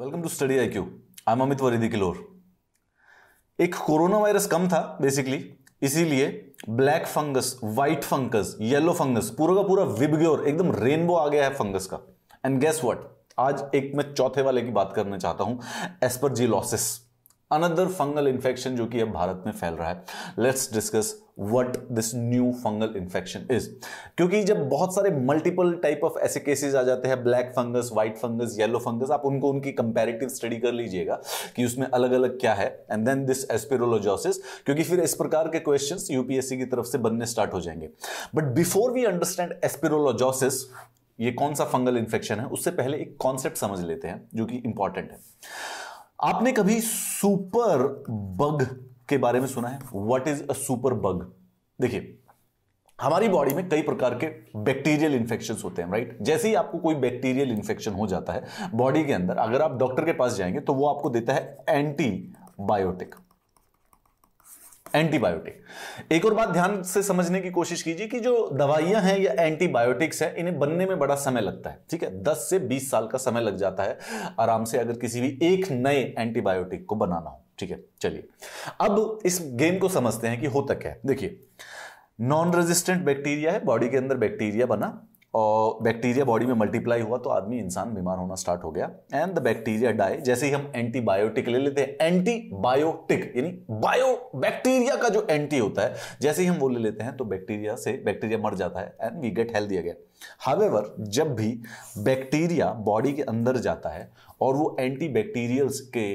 Welcome to study I Q I am Amit वरीदी किलोर एक कोरोना वायरस कम था बेसिकली इसीलिए black fungus white fungus yellow fungus पूरा का पूरा विबग्योर एकदम रेनबो आ गया है फंगस का एंड गेस व्हाट आज एक मैं चौथे वाले की बात करना चाहता हूं जीलोसिस अनदर फंगल इन्फेक्शन जो कि अब भारत में फैल रहा है let's discuss what this new fungal infection is क्योंकि जब बहुत सारे मल्टीपल टाइप ऑफ ऐसे केसेस आ जाते हैं black fungus white fungus yellow fungus आप उनको उनकी कंपेरेटिव स्टडी कर लीजिएगा कि उसमें अलग अलग क्या है एंड देन दिस एस्पिरोलोजोसिस क्योंकि फिर इस प्रकार के क्वेश्चन यूपीएससी की तरफ से बनने स्टार्ट हो जाएंगे but before we understand aspergillosis ये कौन सा फंगल इन्फेक्शन है उससे पहले एक कॉन्सेप्ट समझ लेते हैं जो कि इंपॉर्टेंट है आपने कभी सुपर बग के बारे में सुना है what is a super bug देखिए हमारी बॉडी में कई प्रकार के बैक्टीरियल इन्फेक्शन होते हैं राइट जैसे ही आपको कोई बैक्टीरियल इन्फेक्शन हो जाता है बॉडी के अंदर अगर आप डॉक्टर के पास जाएंगे तो वो आपको देता है एंटीबायोटिक एंटीबायोटिक एक और बात ध्यान से समझने की कोशिश कीजिए कि जो दवाइयां हैं या एंटीबायोटिक्स हैं इन्हें बनने में बड़ा समय लगता है ठीक है 10 से 20 साल का समय लग जाता है आराम से अगर किसी भी एक नए एंटीबायोटिक को बनाना हो ठीक है चलिए अब इस गेम को समझते हैं कि होता क्या है देखिए नॉन रेजिस्टेंट बैक्टीरिया है बॉडी के अंदर बैक्टीरिया बना और बैक्टीरिया बॉडी में मल्टीप्लाई हुआ तो आदमी इंसान बीमार होना स्टार्ट हो गया एंड द बैक्टीरिया डाई जैसे ही हम एंटीबायोटिक ले लेते हैं एंटीबायोटिक यानी बायो बैक्टीरिया का जो एंटी होता है जैसे ही हम वो ले लेते हैं तो बैक्टीरिया से बैक्टीरिया मर जाता है एंड वी गेट हेल्दी गया हावेवर जब भी बैक्टीरिया बॉडी के अंदर जाता है और वो एंटी बैक्टीरियल्स के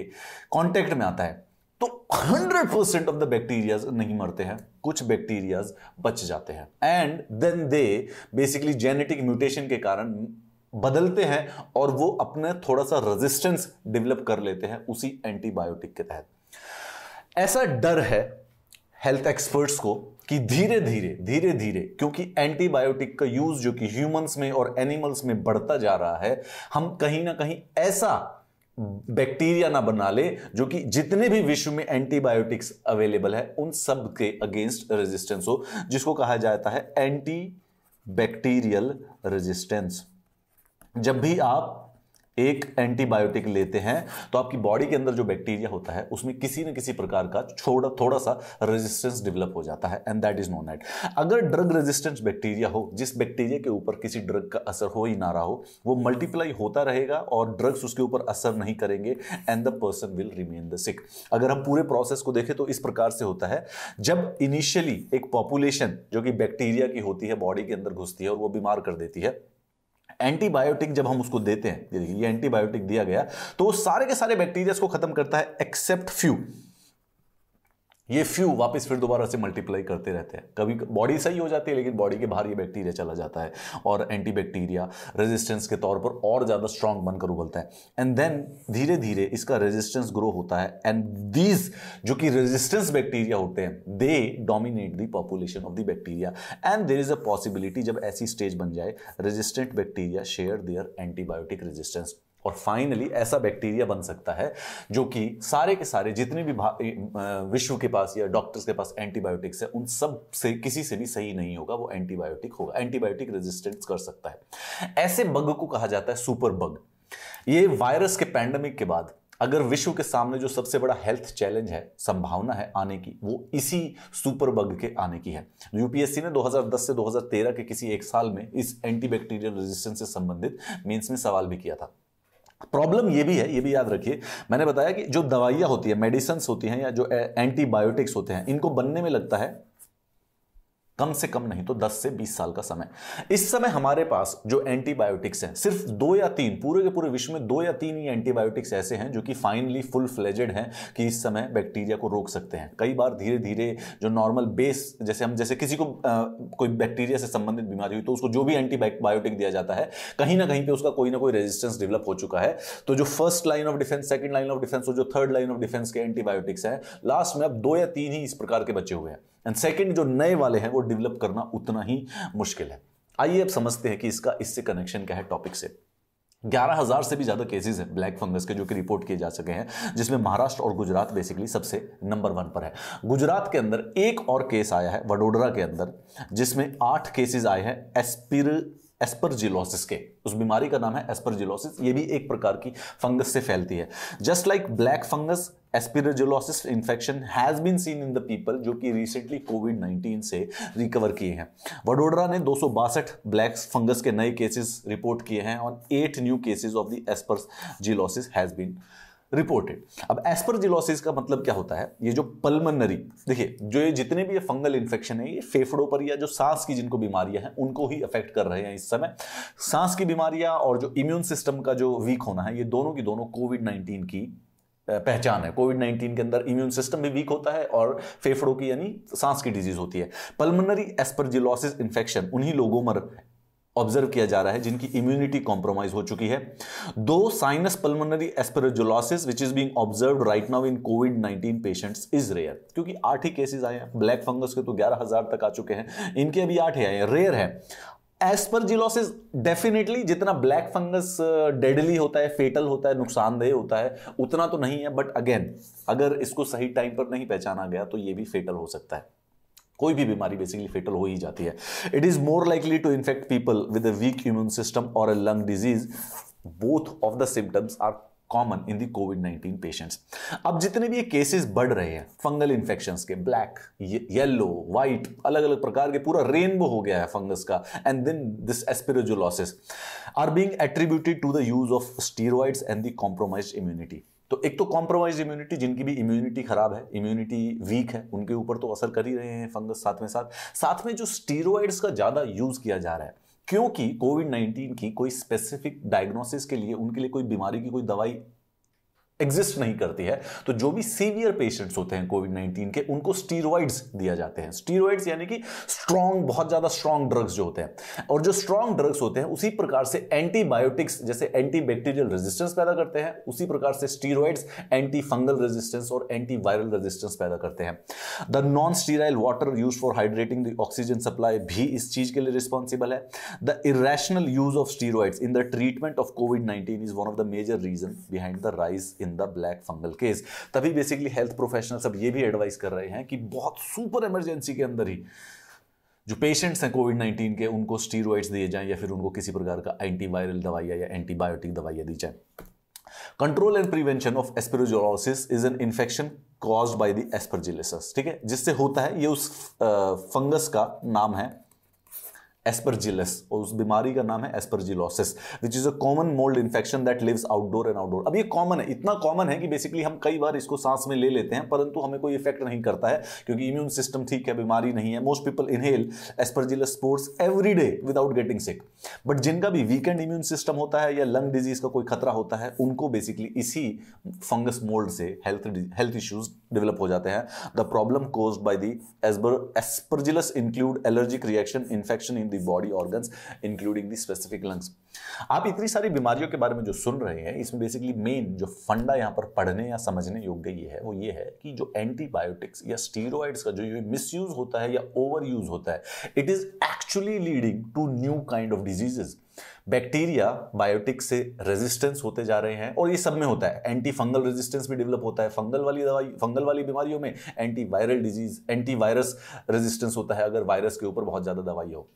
कॉन्टेक्ट में आता है तो 100 परसेंट ऑफ द बैक्टीरियाज नहीं मरते हैं कुछ बैक्टीरियाज बच जाते हैं and then they basically genetic mutation के कारण बदलते हैं और वो अपने थोड़ा सा रेजिस्टेंस डेवलप कर लेते हैं उसी एंटीबायोटिक के तहत ऐसा डर है हेल्थ एक्सपर्ट्स को कि धीरे धीरे धीरे धीरे क्योंकि एंटीबायोटिक का यूज जो कि ह्यूमंस में और एनिमल्स में बढ़ता जा रहा है हम कहीं ना कहीं ऐसा बैक्टीरिया ना बना ले जो कि जितने भी विश्व में एंटीबायोटिक्स अवेलेबल है उन सब के अगेंस्ट रेजिस्टेंस हो जिसको कहा जाता है एंटी बैक्टीरियल रेजिस्टेंस जब भी आप एक एंटीबायोटिक लेते हैं तो आपकी बॉडी के अंदर जो बैक्टीरिया होता है उसमें किसी न किसी प्रकार का छोड़ा थोड़ा सा रेजिस्टेंस डेवलप हो जाता है and that is known at अगर ड्रग रेजिस्टेंस बैक्टीरिया हो जिस बैक्टीरिया के ऊपर किसी ड्रग का असर हो ही ना रहा हो वो मल्टीप्लाई होता रहेगा और ड्रग्स उसके ऊपर असर नहीं करेंगे and the person will remain the sick अगर हम पूरे प्रोसेस को देखें तो इस प्रकार से होता है जब इनिशियली एक पॉपुलेशन जो कि बैक्टीरिया की होती है बॉडी के अंदर घुसती है और वो बीमार कर देती है एंटीबायोटिक जब हम उसको देते हैं ये देखिए एंटीबायोटिक दिया गया तो सारे के सारे बैक्टीरिया को खत्म करता है एक्सेप्ट फ्यू ये फ्यू वापस फिर दोबारा से मल्टीप्लाई करते रहते हैं कभी बॉडी सही हो जाती है लेकिन बॉडी के बाहर ये बैक्टीरिया चला जाता है और एंटीबैक्टीरिया रेजिस्टेंस के तौर पर और ज़्यादा स्ट्रांग बनकर उबलता है एंड देन धीरे धीरे इसका रेजिस्टेंस ग्रो होता है एंड दीज जो कि रेजिस्टेंस बैक्टीरिया होते हैं they dominate the population of the bacteria and there is a possibility जब ऐसी स्टेज बन जाए resistant bacteria share their antibiotic resistance और फाइनली ऐसा बैक्टीरिया बन सकता है जो कि सारे के सारे जितने भी विश्व के पास या डॉक्टर्स के पास एंटीबायोटिक्स है उन सब से किसी से भी सही नहीं होगा वो एंटीबायोटिक होगा एंटीबायोटिक रेजिस्टेंस कर सकता है ऐसे बग को कहा जाता है सुपर बग ये वायरस के पैंडमिक के बाद अगर विश्व के सामने जो सबसे बड़ा हेल्थ चैलेंज है संभावना है आने की वो इसी सुपर बग के आने की है यूपीएससी ने 2010 से 2013 के किसी एक साल में इस एंटीबैक्टीरियल रेजिस्टेंस से संबंधित मेंस में सवाल भी किया था प्रॉब्लम ये भी है ये भी याद रखिए मैंने बताया कि जो दवाइयाँ होती है मेडिसन्स होती हैं या जो एंटीबायोटिक्स होते हैं इनको बनने में लगता है कम से कम नहीं तो 10 से 20 साल का समय इस समय हमारे पास जो एंटीबायोटिक्स हैं सिर्फ दो या तीन पूरे के पूरे विश्व में दो या तीन ही एंटीबायोटिक्स ऐसे हैं जो कि फाइनली फुल फ्लेजेड हैं कि इस समय बैक्टीरिया को रोक सकते हैं कई बार धीरे धीरे जो नॉर्मल बेस जैसे हम जैसे किसी को आ, कोई बैक्टीरिया से संबंधित बीमारी हुई तो उसको जो भी एंटीबायोटिक दिया जाता है कहीं ना कहीं पर उसका कोई ना कोई रेजिस्टेंस डेवलप हो चुका है तो जो first line of defence second line of defence और जो थर्ड लाइन ऑफ डिफेंस के एंटीबायोटिक्स हैं लास्ट में अब दो या तीन ही इस प्रकार के बचे हुए हैं एंड सेकेंड जो नए वाले हैं वो डेवलप करना उतना ही मुश्किल है आइए अब समझते हैं कि इसका इससे कनेक्शन क्या है टॉपिक से ग्यारह हजार से भी ज्यादा केसेस हैं ब्लैक फंगस के जो कि रिपोर्ट किए जा सके हैं जिसमें महाराष्ट्र और गुजरात बेसिकली सबसे नंबर वन पर है गुजरात के अंदर एक और केस आया है वडोदरा के अंदर जिसमें आठ केसेस आए हैं एस्पिर एस्परजिलोसिस के उस बीमारी का नाम है एस्परजिलोसिस ये भी एक प्रकार की फंगस से फैलती है just like black fungus aspergillosis infection has been seen in the people जो कि रिसेंटली कोविड 19 से रिकवर किए हैं वडोदरा ने दो ब्लैक फंगस के नए केसेस रिपोर्ट किए हैं और eight new cases of the aspergillosis has been reported अब एस्परजिलोसिस का मतलब क्या होता है ये जो पल्मनरी देखिए जो ये जितने भी ये फंगल इन्फेक्शन है ये फेफड़ों पर या जो सांस की जिनको बीमारियां हैं उनको ही अफेक्ट कर रहे हैं इस समय सांस की बीमारियां और जो इम्यून सिस्टम का जो वीक होना है ये दोनों की दोनों कोविड नाइन्टीन की पहचान है कोविड नाइन्टीन के अंदर इम्यून सिस्टम भी वीक होता है और फेफड़ों की यानी सांस की डिजीज होती है पल्मोनरी एस्परजिलोसिस इन्फेक्शन उन्हीं लोगों में ऑब्जर्व किया जा रहा है जिनकी इम्यूनिटी कॉम्प्रोमाइज हो चुकी है दो sinus pulmonary aspergillosis which is being observed right now in COVID 19 patients is rare क्योंकि आठ ही केसेस आए हैं ब्लैक फंगस के तो ग्यारह हजार तक आ चुके हैं इनके अभी आठ ही आए हैं रेयर है एस्परजिलोसिस डेफिनेटली जितना ब्लैक फंगस डेडली होता है फेटल होता है नुकसानदेह होता है उतना तो नहीं है बट अगेन अगर इसको सही टाइम पर नहीं पहचाना गया तो ये भी फेटल हो सकता है कोई भी बीमारी बेसिकली फेटल हो ही जाती है it is more likely to infect people with a weak immune system और a lung disease both of the symptoms are common in the COVID 19 patients अब जितने भी ये केसेस बढ़ रहे हैं फंगल इन्फेक्शन के ब्लैक येलो व्हाइट अलग अलग प्रकार के पूरा रेनबो हो गया है फंगस का and then this aspergillosis are being attributed to the use of steroids and the compromise immunity तो एक तो कॉम्प्रोमाइज इम्यूनिटी जिनकी भी इम्यूनिटी खराब है इम्यूनिटी वीक है उनके ऊपर तो असर कर ही रहे हैं फंगस साथ में साथ साथ में जो स्टीरोइड्स का ज़्यादा यूज़ किया जा रहा है क्योंकि कोविड 19 की कोई स्पेसिफिक डायग्नोसिस के लिए उनके लिए कोई बीमारी की कोई दवाई एग्जिस्ट नहीं करती है तो जो भी सीवियर पेशेंट्स होते हैं कोविड नाइन्टीन के उनको स्टीरोइड्स दिया जाते हैं स्टीरोइड्स यानी कि स्ट्रॉन्ग बहुत ज़्यादा स्ट्रॉन्ग ड्रग्स जो होते हैं और जो स्ट्रॉन्ग ड्रग्स होते हैं उसी प्रकार से एंटीबायोटिक्स जैसे एंटीबैक्टीरियल रेजिस्टेंस पैदा करते हैं उसी प्रकार से स्टीरोइड्स एंटी फंगल रेजिस्टेंस और एंटी वायरल रेजिस्टेंस पैदा करते हैं the non sterile water use for hydrating the oxygen supply भी इस चीज के लिए रिस्पॉन्सिबल है the irrational use of steroids in the treatment of COVID nineteen is one of the major reason behind the rise in in the black fungal case तभी basically health professional सब ये भी एडवाइस कर रहे हैं कि बहुत सुपर इमरजेंसी के अंदर ही जो पेशेंट्स हैं कोविड नाइन्टीन के उनको स्टीरोइड्स दिए जाएं या फिर उनको किसी प्रकार का एंटीवायरल दवाइयाँ या एंटीबायोटिक दवाइयाँ दी जाएं control and prevention of aspergillosis is an infection cause by the aspergillus ठीक है जिससे होता है ये उस फंगस का नाम है एस्परजिलस और उस बीमारी का नाम है aspergillosis which is a common mould infection that lives outdoor and outdoor अब ये कॉमन है इतना कॉमन है कि बेसिकली हम कई बार इसको सांस में ले लेते हैं परंतु हमें कोई इफेक्ट नहीं करता है क्योंकि इम्यून सिस्टम ठीक है बीमारी नहीं है most people inhale aspergillus sports every day without getting sick but जिनका भी वीकेंड इम्यून सिस्टम होता है या लंग डिजीज का कोई खतरा होता है उनको बेसिकली इसी फंगस मोल्ड से हेल्थ हेल्थ इश्यूज डेवलप हो जाते हैं the problem cause by the aspergillus include allergic reaction infection in the body organs including the specific lungs आप इतनी सारी बीमारियों के बारे में जो सुन रहे हैं इसमें बेसिकली मेन जो फंडा यहाँ पर पढ़ने या समझने योग्य ये है वो ये है कि जो एंटीबायोटिक्स या स्टीरोइड्स का जो ये मिसयूज होता है या ओवर होता है it is actually leading to new kind of diseases bacteria biotic से रेजिस्टेंस होते जा रहे हैं और ये सब में होता है एंटी फंगल रेजिस्टेंस भी डेवलप होता है फंगल वाली दवाई फंगल वाली बीमारियों में anti viral disease anti virus resistance होता है अगर वायरस के ऊपर बहुत ज़्यादा दवाई हो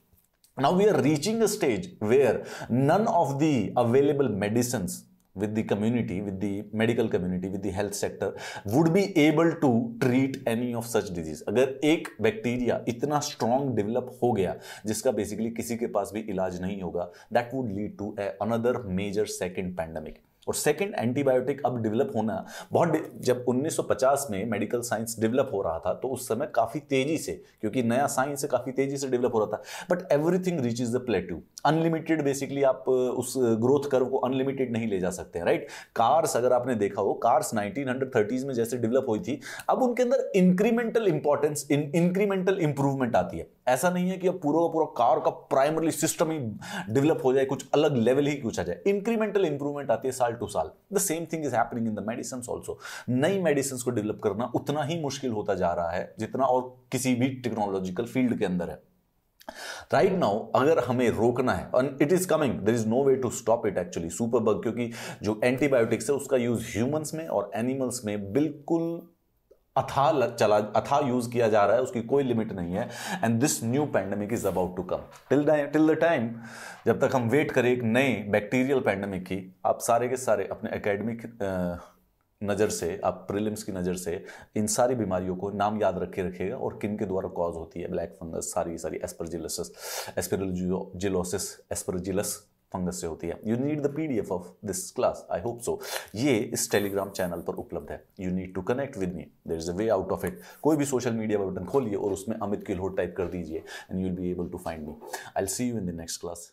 Now we are reaching a stage where none of the available medicines with the community, with the medical community, with the health sector would be able to treat any of such disease. अगर एक bacteria इतना strong develop हो गया जिसका basically किसी के पास भी इलाज नहीं होगा that would lead to another major second pandemic. और सेकंड एंटीबायोटिक अब डेवलप होना बहुत जब 1950 में मेडिकल साइंस डेवलप हो रहा था तो उस समय काफ़ी तेज़ी से क्योंकि नया साइंस काफ़ी तेज़ी से डेवलप हो रहा था but everything reach is the plateau unlimited basically आप uh, उस ग्रोथ uh, कर्व को अनलिमिटेड नहीं ले जा सकते राइट कार्स अगर आपने देखा हो कार्स नाइनटीन में जैसे डेवलप हुई थी अब उनके अंदर इंक्रीमेंटल इंपॉर्टेंस इंक्रीमेंटल इंप्रूवमेंट आती है ऐसा नहीं है कि अब पूरा पूरा कार का प्राइमरली सिस्टम ही डेवलप हो जाए कुछ अलग लेवल ही कुछ आ जाए इंक्रीमेंटल इंप्रूवमेंट आती है साल साल टू साल the same thing is happening in the medicine also नई मेडिसिन को डेवलप करना उतना ही मुश्किल होता जा रहा है जितना और किसी भी टेक्नोलॉजिकल फील्ड के अंदर है राइट right नाउ अगर हमें रोकना है it is coming there is no way to stop it actually super bug क्योंकि जो एंटीबायोटिक्स है उसका यूज ह्यूमंस में और एनिमल्स में बिल्कुल अथा चला अथा यूज किया जा रहा है उसकी कोई लिमिट नहीं है and this new pandemic is about to come till till the time जब तक हम वेट करें एक नए बैक्टीरियल पैंडमिक की आप सारे के सारे अपने एकेडमिक नज़र से आप प्रिलिम्स की नज़र से इन सारी बीमारियों को नाम याद रखे रखेगा और किन के द्वारा कॉज होती है ब्लैक फंगस सारी सारी एस्परजिलसिस एस्परजिलोसिस एस्परजिलस फंगस से होती है you need the P D F of this class I hope so ये इस टेलीग्राम चैनल पर उपलब्ध है you need to connect with me there is a way out of it कोई भी सोशल मीडिया बटन खोलिए और उसमें अमित किलोट टाइप कर दीजिए and you will be able to find me I see you in the next class